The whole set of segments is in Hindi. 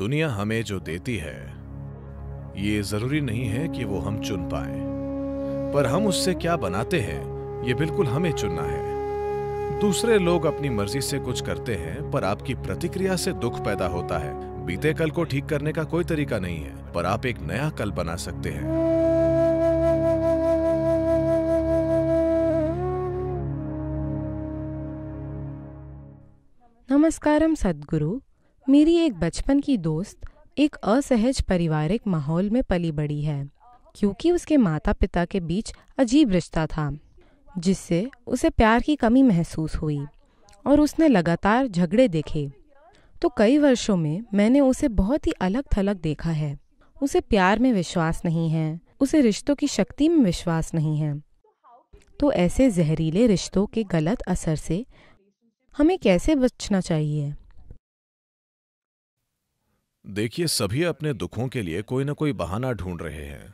दुनिया हमें जो देती है ये जरूरी नहीं है कि वो हम चुन पाए पर हम उससे क्या बनाते हैं ये बिल्कुल हमें चुनना है दूसरे लोग अपनी मर्जी से कुछ करते हैं पर आपकी प्रतिक्रिया से दुख पैदा होता है बीते कल को ठीक करने का कोई तरीका नहीं है पर आप एक नया कल बना सकते हैं नमस्कारम सदगुरु मेरी एक बचपन की दोस्त एक असहज पारिवारिक माहौल में पली बड़ी है क्योंकि उसके माता पिता के बीच अजीब रिश्ता था जिससे उसे प्यार की कमी महसूस हुई और उसने लगातार झगड़े देखे तो कई वर्षों में मैंने उसे बहुत ही अलग थलग देखा है उसे प्यार में विश्वास नहीं है उसे रिश्तों की शक्ति में विश्वास नहीं है तो ऐसे जहरीले रिश्तों के गलत असर से हमें कैसे बचना चाहिए देखिए सभी अपने दुखों के लिए कोई ना कोई बहाना ढूंढ रहे हैं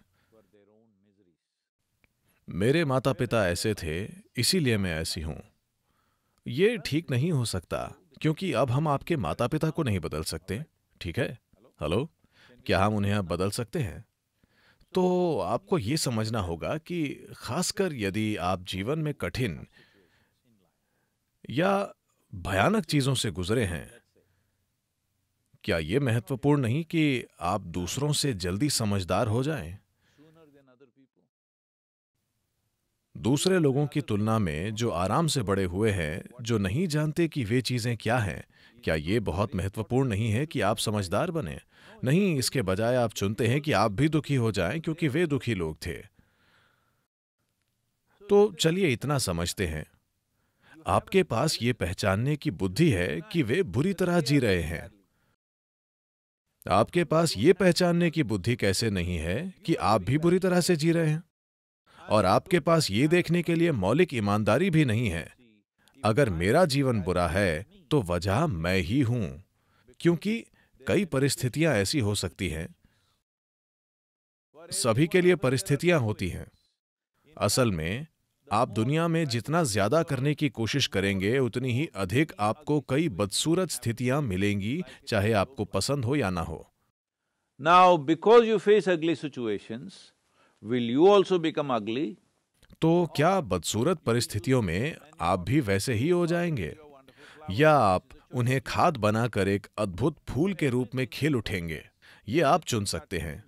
मेरे माता पिता ऐसे थे इसीलिए मैं ऐसी हूं ये ठीक नहीं हो सकता क्योंकि अब हम आपके माता पिता को नहीं बदल सकते ठीक है हेलो क्या हम उन्हें अब बदल सकते हैं तो आपको ये समझना होगा कि खासकर यदि आप जीवन में कठिन या भयानक चीजों से गुजरे हैं क्या ये महत्वपूर्ण नहीं कि आप दूसरों से जल्दी समझदार हो जाएं? दूसरे लोगों की तुलना में जो आराम से बड़े हुए हैं जो नहीं जानते कि वे चीज़ें क्या हैं क्या ये बहुत महत्वपूर्ण नहीं है कि आप समझदार बने नहीं इसके बजाय आप चुनते हैं कि आप भी दुखी हो जाएं क्योंकि वे दुखी लोग थे तो चलिए इतना समझते हैं आपके पास ये पहचानने की बुद्धि है कि वे बुरी तरह जी रहे हैं आपके पास ये पहचानने की बुद्धि कैसे नहीं है कि आप भी बुरी तरह से जी रहे हैं और आपके पास ये देखने के लिए मौलिक ईमानदारी भी नहीं है अगर मेरा जीवन बुरा है तो वजह मैं ही हूं क्योंकि कई परिस्थितियां ऐसी हो सकती हैं सभी के लिए परिस्थितियां होती हैं असल में आप दुनिया में जितना ज्यादा करने की कोशिश करेंगे उतनी ही अधिक आपको कई बदसूरत स्थितियां मिलेंगी चाहे आपको पसंद हो या ना हो now because you face ugly situation will you also become ugly तो क्या बदसूरत परिस्थितियों में आप भी वैसे ही हो जाएंगे या आप उन्हें खाद बनाकर एक अद्भुत फूल के रूप में खिल उठेंगे ये आप चुन सकते हैं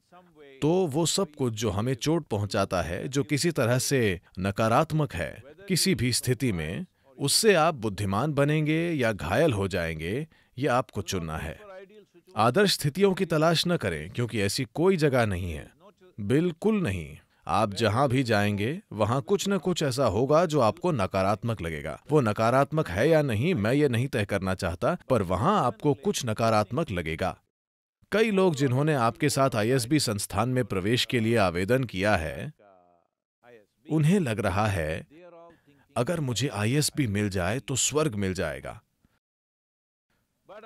तो वो सब कुछ जो हमें चोट पहुंचाता है जो किसी तरह से नकारात्मक है किसी भी स्थिति में उससे आप बुद्धिमान बनेंगे या घायल हो जाएंगे ये आपको चुनना है आदर्श स्थितियों की तलाश न करें क्योंकि ऐसी कोई जगह नहीं है बिल्कुल नहीं आप जहां भी जाएंगे वहां कुछ न कुछ ऐसा होगा जो आपको नकारात्मक लगेगा वो नकारात्मक है या नहीं मैं ये नहीं तय करना चाहता पर वहां आपको कुछ नकारात्मक लगेगा कई लोग जिन्होंने आपके साथ आईएसबी संस्थान में प्रवेश के लिए आवेदन किया है उन्हें लग रहा है अगर मुझे आईएसबी मिल जाए तो स्वर्ग मिल जाएगा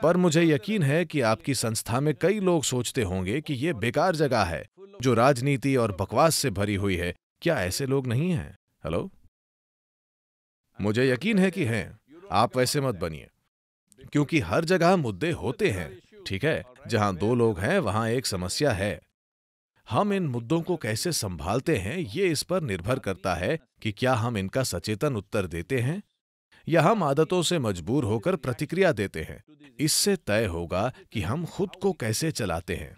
पर मुझे यकीन है कि आपकी संस्था में कई लोग सोचते होंगे कि यह बेकार जगह है जो राजनीति और बकवास से भरी हुई है क्या ऐसे लोग नहीं हैं हेलो मुझे यकीन है कि हैं आप वैसे मत बनिए क्योंकि हर जगह मुद्दे होते हैं ठीक है जहां दो लोग हैं वहां एक समस्या है हम इन मुद्दों को कैसे संभालते हैं ये इस पर निर्भर करता है कि क्या हम इनका सचेतन उत्तर देते हैं या हम आदतों से मजबूर होकर प्रतिक्रिया देते हैं इससे तय होगा कि हम खुद को कैसे चलाते हैं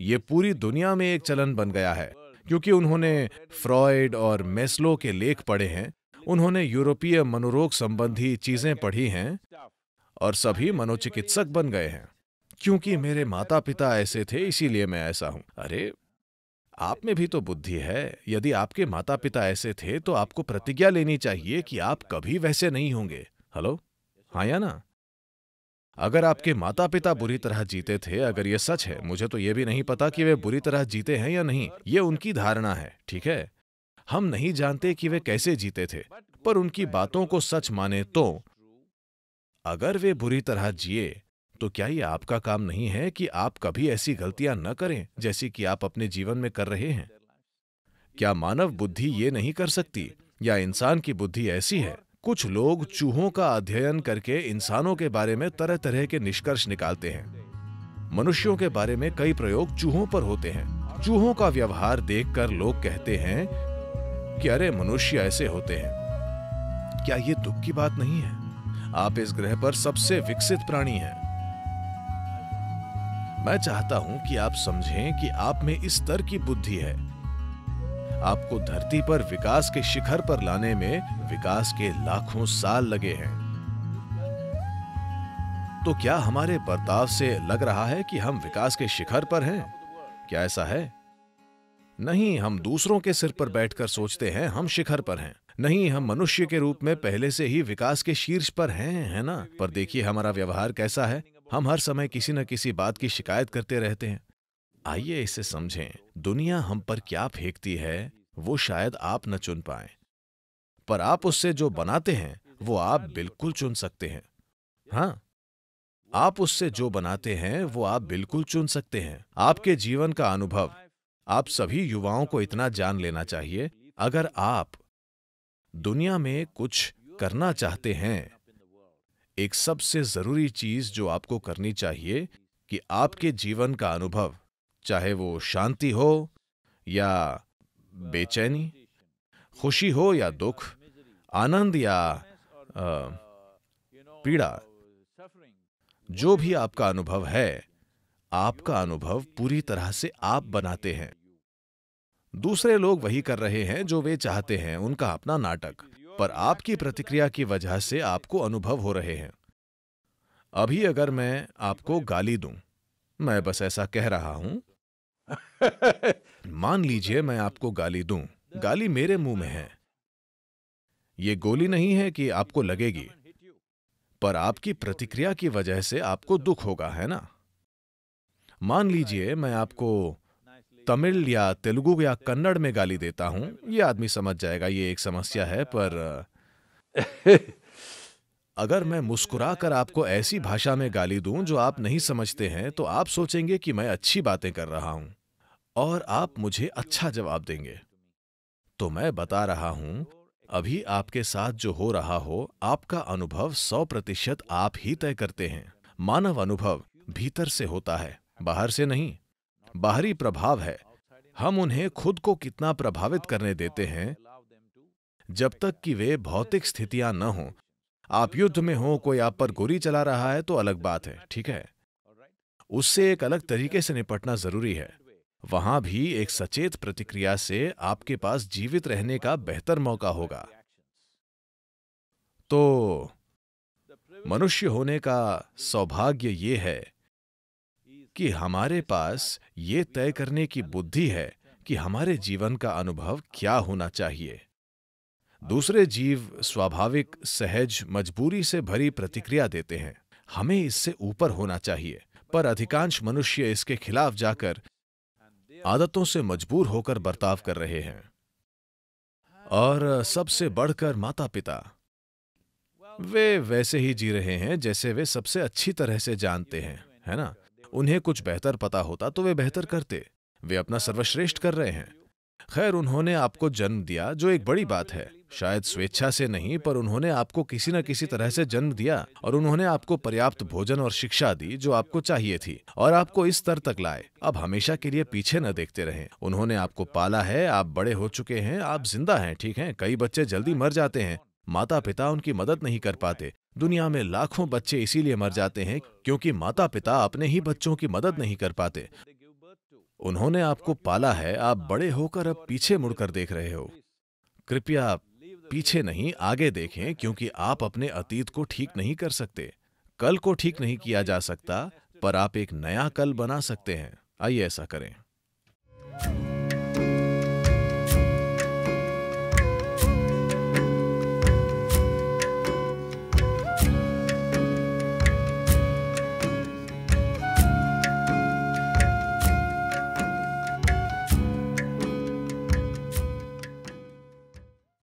ये पूरी दुनिया में एक चलन बन गया है क्योंकि उन्होंने फ्रॉयड और मेस्लो के लेख पढ़े हैं उन्होंने यूरोपीय मनोरोग संबंधी चीजें पढ़ी हैं और सभी मनोचिकित्सक बन गए हैं क्योंकि मेरे माता पिता ऐसे थे इसीलिए मैं ऐसा हूं अरे आप में भी तो बुद्धि है यदि आपके माता पिता ऐसे थे तो आपको प्रतिज्ञा लेनी चाहिए कि आप कभी वैसे नहीं होंगे हेलो हाँ या ना अगर आपके माता पिता बुरी तरह जीते थे अगर ये सच है मुझे तो ये भी नहीं पता कि वे बुरी तरह जीते हैं या नहीं ये उनकी धारणा है ठीक है हम नहीं जानते कि वे कैसे जीते थे पर उनकी बातों को सच माने तो अगर वे बुरी तरह जिए तो क्या ये आपका काम नहीं है कि आप कभी ऐसी गलतियां न करें जैसी कि आप अपने जीवन में कर रहे हैं क्या मानव बुद्धि ये नहीं कर सकती या इंसान की बुद्धि ऐसी है कुछ लोग चूहों का अध्ययन करके इंसानों के बारे में तरह तरह के निष्कर्ष निकालते हैं मनुष्यों के बारे में कई प्रयोग चूहों पर होते हैं चूहों का व्यवहार देखकर लोग कहते हैं कि अरे मनुष्य ऐसे होते हैं क्या ये दुख की बात नहीं है आप इस ग्रह पर सबसे विकसित प्राणी हैं मैं चाहता हूं कि आप समझें कि आप में इस स्तर की बुद्धि है आपको धरती पर विकास के शिखर पर लाने में विकास के लाखों साल लगे हैं तो क्या हमारे बर्ताव से लग रहा है कि हम विकास के शिखर पर हैं क्या ऐसा है नहीं हम दूसरों के सिर पर बैठकर सोचते हैं हम शिखर पर हैं नहीं हम मनुष्य के रूप में पहले से ही विकास के शीर्ष पर हैं है ना पर देखिए हमारा व्यवहार कैसा है हम हर समय किसी न किसी बात की शिकायत करते रहते हैं आइए इसे समझें दुनिया हम पर क्या फेंकती है वो शायद आप न चुन पाए पर आप उससे जो बनाते हैं वो आप बिल्कुल चुन सकते हैं हाँ आप उससे जो बनाते हैं वो आप बिल्कुल चुन सकते हैं आपके जीवन का अनुभव आप सभी युवाओं को इतना जान लेना चाहिए अगर आप दुनिया में कुछ करना चाहते हैं एक सबसे जरूरी चीज जो आपको करनी चाहिए कि आपके जीवन का अनुभव चाहे वो शांति हो या बेचैनी खुशी हो या दुख आनंद या आ, पीड़ा जो भी आपका अनुभव है आपका अनुभव पूरी तरह से आप बनाते हैं दूसरे लोग वही कर रहे हैं जो वे चाहते हैं उनका अपना नाटक पर आपकी प्रतिक्रिया की वजह से आपको अनुभव हो रहे हैं अभी अगर मैं आपको गाली दूं मैं बस ऐसा कह रहा हूं मान लीजिए मैं आपको गाली दूं गाली मेरे मुंह में है ये गोली नहीं है कि आपको लगेगी पर आपकी प्रतिक्रिया की वजह से आपको दुख होगा है ना मान लीजिए मैं आपको तमिल या तेलुगु या कन्नड़ में गाली देता हूँ ये आदमी समझ जाएगा ये एक समस्या है पर अगर मैं मुस्कुरा कर आपको ऐसी भाषा में गाली दूं जो आप नहीं समझते हैं तो आप सोचेंगे कि मैं अच्छी बातें कर रहा हूं और आप मुझे अच्छा जवाब देंगे तो मैं बता रहा हूं अभी आपके साथ जो हो रहा हो आपका अनुभव सौ प्रतिशत आप ही तय करते हैं मानव अनुभव भीतर से होता है बाहर से नहीं बाहरी प्रभाव है हम उन्हें खुद को कितना प्रभावित करने देते हैं जब तक कि वे भौतिक स्थितियां न हों आप युद्ध में हो कोई आप पर गोली चला रहा है तो अलग बात है ठीक है उससे एक अलग तरीके से निपटना जरूरी है वहां भी एक सचेत प्रतिक्रिया से आपके पास जीवित रहने का बेहतर मौका होगा तो मनुष्य होने का सौभाग्य ये है कि हमारे पास ये तय करने की बुद्धि है कि हमारे जीवन का अनुभव क्या होना चाहिए दूसरे जीव स्वाभाविक सहज मजबूरी से भरी प्रतिक्रिया देते हैं हमें इससे ऊपर होना चाहिए पर अधिकांश मनुष्य इसके खिलाफ जाकर आदतों से मजबूर होकर बर्ताव कर रहे हैं और सबसे बढ़कर माता पिता वे वैसे ही जी रहे हैं जैसे वे सबसे अच्छी तरह से जानते हैं है ना उन्हें कुछ बेहतर पता होता तो वे बेहतर करते वे अपना सर्वश्रेष्ठ कर रहे हैं खैर उन्होंने आपको जन्म दिया जो एक बड़ी बात है शायद स्वेच्छा से नहीं पर उन्होंने आपको किसी न किसी तरह से जन्म दिया और उन्होंने आपको पर्याप्त भोजन और शिक्षा दी जो आपको चाहिए थी और आपको इस स्तर तक लाए अब हमेशा के लिए पीछे न देखते रहे उन्होंने आपको पाला है आप बड़े हो चुके हैं आप जिंदा हैं ठीक है कई बच्चे जल्दी मर जाते हैं माता पिता उनकी मदद नहीं कर पाते दुनिया में लाखों बच्चे इसीलिए मर जाते हैं क्योंकि माता पिता अपने ही बच्चों की मदद नहीं कर पाते उन्होंने आपको पाला है आप बड़े होकर अब पीछे मुड़कर देख रहे हो कृपया पीछे नहीं आगे देखें क्योंकि आप अपने अतीत को ठीक नहीं कर सकते कल को ठीक नहीं किया जा सकता पर आप एक नया कल बना सकते हैं आइए ऐसा करें